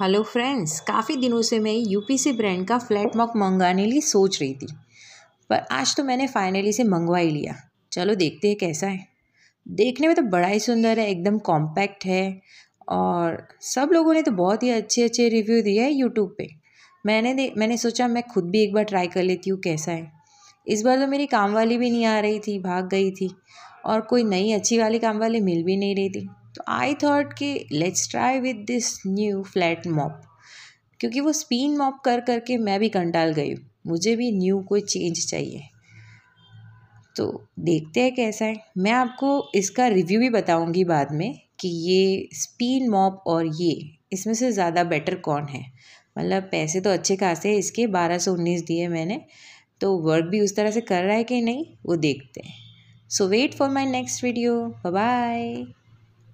hello friends काफ़ी दिनों से मैं यूपीसी ब्रांड का फ्लैट मॉक मंगाने लिए सोच रही थी पर आज तो मैंने फाइनली से मंगवा ही लिया चलो देखते हैं कैसा है देखने में तो बड़ा ही सुंदर है एकदम कॉम्पैक्ट है और सब लोगों ने तो बहुत ही अच्छे अच्छे रिव्यू दिए है यूट्यूब पर मैंने दे मैंने सोचा मैं खुद भी एक बार ट्राई कर लेती हूँ कैसा है इस बार तो मेरी काम वाली भी नहीं आ रही थी भाग गई थी और कोई नई अच्छी वाली काम वाली मिल भी नहीं रही थी तो आई थॉट कि let's try with this new flat mop क्योंकि वो स्पिन मॉप कर करके मैं भी कंटाल गई मुझे भी न्यू कोई चेंज चाहिए तो देखते हैं कैसा है मैं आपको इसका रिव्यू भी बताऊंगी बाद में कि ये स्पिन मॉप और ये इसमें से ज़्यादा बेटर कौन है मतलब पैसे तो अच्छे खासे इसके बारह सौ उन्नीस दिए मैंने तो वर्क भी उस तरह से कर रहा है कि नहीं वो देखते हैं so wait for my next video bye